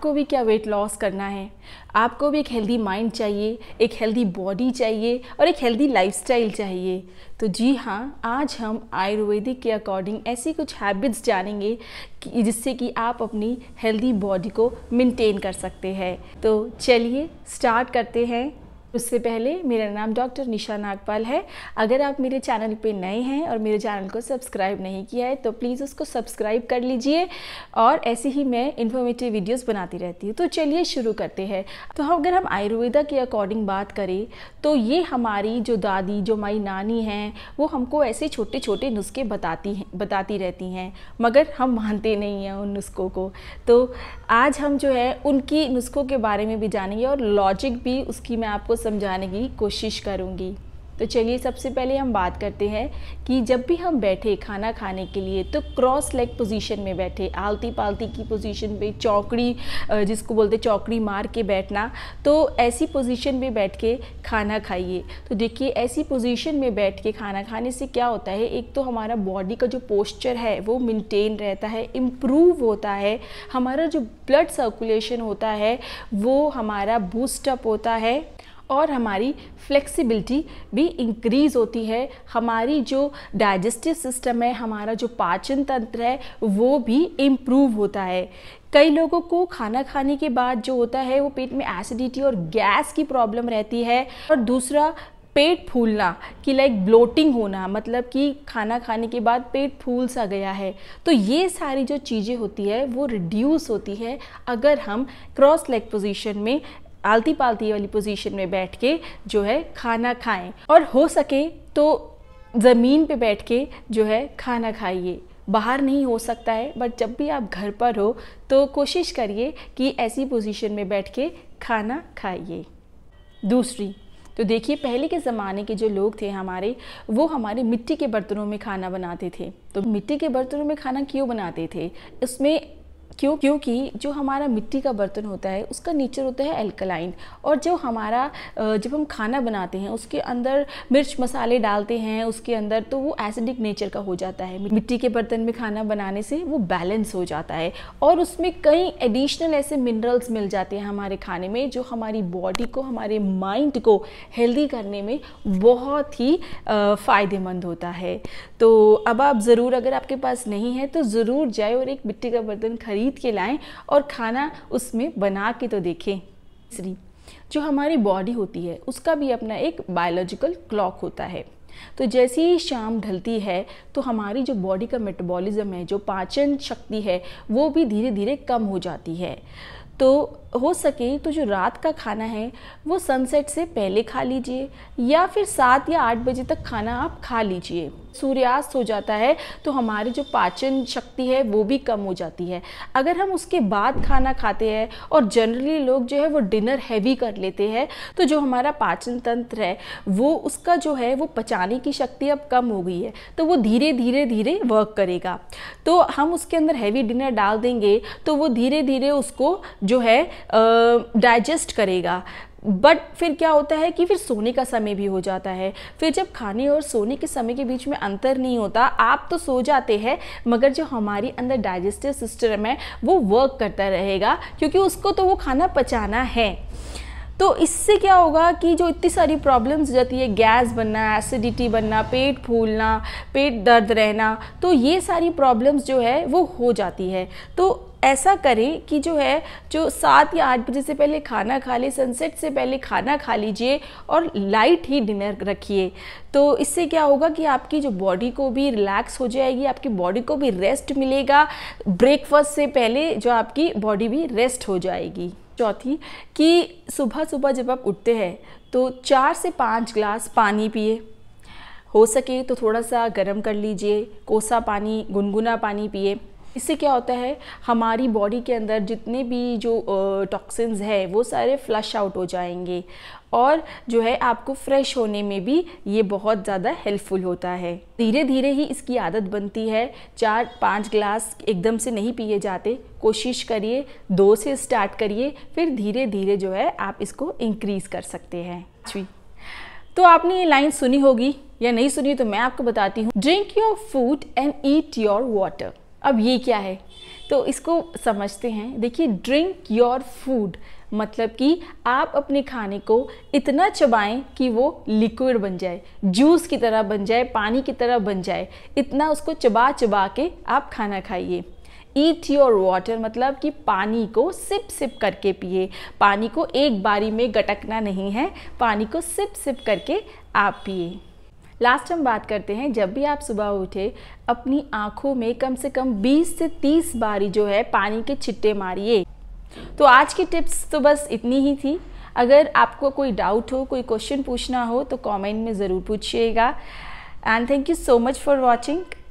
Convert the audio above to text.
आपको भी क्या वेट लॉस करना है आपको भी एक हेल्दी माइंड चाहिए एक हेल्दी बॉडी चाहिए और एक हेल्दी लाइफस्टाइल चाहिए तो जी हाँ आज हम आयुर्वेदिक के अकॉर्डिंग ऐसी कुछ हैबिट्स जानेंगे कि जिससे कि आप अपनी हेल्दी बॉडी को मेंटेन कर सकते हैं तो चलिए स्टार्ट करते हैं उससे पहले मेरा नाम डॉक्टर निशा नागपाल है अगर आप मेरे चैनल पे नए हैं और मेरे चैनल को सब्सक्राइब नहीं किया है तो प्लीज़ उसको सब्सक्राइब कर लीजिए और ऐसे ही मैं इन्फॉर्मेटिव वीडियोस बनाती रहती हूँ तो चलिए शुरू करते हैं तो हम अगर हम आयुर्वेदा के अकॉर्डिंग बात करें तो ये हमारी जो दादी जो माई नानी हैं वो हमको ऐसे छोटे छोटे नुस्खे बताती हैं बताती रहती हैं मगर हम मानते नहीं हैं उन नुस्खों को तो आज हम जो है उनकी नुस्खों के बारे में भी जानेंगे और लॉजिक भी उसकी मैं आपको समझाने की कोशिश करूँगी तो चलिए सबसे पहले हम बात करते हैं कि जब भी हम बैठे खाना खाने के लिए तो क्रॉस लेग पोजीशन में बैठे आलती पालती की पोजीशन पे चौकड़ी जिसको बोलते चौकड़ी मार के बैठना तो ऐसी पोजीशन में बैठ के खाना खाइए तो देखिए ऐसी पोजीशन में बैठ के खाना खाने से क्या होता है एक तो हमारा बॉडी का जो पोस्चर है वो मेनटेन रहता है इम्प्रूव होता है हमारा जो ब्लड सर्कुलेशन होता है वो हमारा बूस्टअप होता है और हमारी फ्लेक्सिबिलिटी भी इंक्रीज़ होती है हमारी जो डाइजेस्टिव सिस्टम है हमारा जो पाचन तंत्र है वो भी इम्प्रूव होता है कई लोगों को खाना खाने के बाद जो होता है वो पेट में एसिडिटी और गैस की प्रॉब्लम रहती है और दूसरा पेट फूलना कि लाइक ब्लोटिंग होना मतलब कि खाना खाने के बाद पेट फूल सा गया है तो ये सारी जो चीज़ें होती है वो रिड्यूस होती है अगर हम क्रॉस लेग पोजीशन में आलती पालती वाली पोजीशन में बैठ के जो है खाना खाएं और हो सके तो ज़मीन पे बैठ के जो है खाना खाइए बाहर नहीं हो सकता है बट जब भी आप घर पर हो तो कोशिश करिए कि ऐसी पोजीशन में बैठ के खाना खाइए दूसरी तो देखिए पहले के ज़माने के जो लोग थे हमारे वो हमारे मिट्टी के बर्तनों में खाना बनाते थे तो मिट्टी के बर्तनों में खाना क्यों बनाते थे इसमें क्यों क्योंकि जो हमारा मिट्टी का बर्तन होता है उसका नेचर होता है एल्कलाइन और जो हमारा जब हम खाना बनाते हैं उसके अंदर मिर्च मसाले डालते हैं उसके अंदर तो वो एसिडिक नेचर का हो जाता है मिट्टी के बर्तन में खाना बनाने से वो बैलेंस हो जाता है और उसमें कई एडिशनल ऐसे मिनरल्स मिल जाते हैं हमारे खाने में जो हमारी बॉडी को हमारे माइंड को हेल्दी करने में बहुत ही फ़ायदेमंद होता है तो अब आप ज़रूर अगर आपके पास नहीं है तो ज़रूर जाए और एक मिट्टी का बर्तन खरीद खरीद के लाएं और खाना उसमें बना के तो देखें तीसरी जो हमारी बॉडी होती है उसका भी अपना एक बायोलॉजिकल क्लॉक होता है तो जैसे ही शाम ढलती है तो हमारी जो बॉडी का मेटाबॉलिज्म है जो पाचन शक्ति है वो भी धीरे धीरे कम हो जाती है तो हो सके तो जो रात का खाना है वो सनसेट से पहले खा लीजिए या फिर सात या आठ बजे तक खाना आप खा लीजिए सूर्यास्त हो जाता है तो हमारी जो पाचन शक्ति है वो भी कम हो जाती है अगर हम उसके बाद खाना खाते हैं और जनरली लोग जो है वो डिनर हैवी कर लेते हैं तो जो हमारा पाचन तंत्र है वो उसका जो है वो पचाने की शक्ति अब कम हो गई है तो वो धीरे धीरे धीरे वर्क करेगा तो हम उसके अंदर हैवी डिनर डाल देंगे तो वो धीरे धीरे उसको जो है डाइजेस्ट करेगा बट फिर क्या होता है कि फिर सोने का समय भी हो जाता है फिर जब खाने और सोने के समय के बीच में अंतर नहीं होता आप तो सो जाते हैं मगर जो हमारी अंदर डाइजेस्टिव सिस्टम है वो वर्क करता रहेगा क्योंकि उसको तो वो खाना पचाना है तो इससे क्या होगा कि जो इतनी सारी प्रॉब्लम्स जाती है गैस बनना एसिडिटी बनना पेट फूलना पेट दर्द रहना तो ये सारी प्रॉब्लम्स जो है वो हो जाती है तो ऐसा करें कि जो है जो सात या आठ बजे से पहले खाना खा लें सनसेट से पहले खाना खा लीजिए और लाइट ही डिनर रखिए तो इससे क्या होगा कि आपकी जो बॉडी को भी रिलैक्स हो जाएगी आपकी बॉडी को भी रेस्ट मिलेगा ब्रेकफास्ट से पहले जो आपकी बॉडी भी रेस्ट हो जाएगी चौथी कि सुबह सुबह जब आप उठते हैं तो चार से पाँच ग्लास पानी पिए हो सके तो थोड़ा सा गर्म कर लीजिए कोसा पानी गुनगुना पानी पिए इससे क्या होता है हमारी बॉडी के अंदर जितने भी जो टॉक्सिन्स हैं वो सारे फ्लश आउट हो जाएंगे और जो है आपको फ्रेश होने में भी ये बहुत ज़्यादा हेल्पफुल होता है धीरे धीरे ही इसकी आदत बनती है चार पाँच ग्लास एकदम से नहीं पिए जाते कोशिश करिए दो से स्टार्ट करिए फिर धीरे धीरे जो है आप इसको इंक्रीज़ कर सकते हैं जी तो आपने ये लाइन सुनी होगी या नहीं सुनी तो मैं आपको बताती हूँ drink your food and eat your water अब ये क्या है तो इसको समझते हैं देखिए ड्रिंक योर फूड मतलब कि आप अपने खाने को इतना चबाएं कि वो लिक्विड बन जाए जूस की तरह बन जाए पानी की तरह बन जाए इतना उसको चबा चबा के आप खाना खाइए ईट योर वाटर मतलब कि पानी को सिप सिप करके पिए पानी को एक बारी में गटकना नहीं है पानी को सिप सिप करके आप पिए लास्ट हम बात करते हैं जब भी आप सुबह उठे अपनी आंखों में कम से कम 20 से 30 बारी जो है पानी के छिट्टे मारिए तो आज की टिप्स तो बस इतनी ही थी अगर आपको कोई डाउट हो कोई क्वेश्चन पूछना हो तो कमेंट में ज़रूर पूछिएगा and thank you so much for watching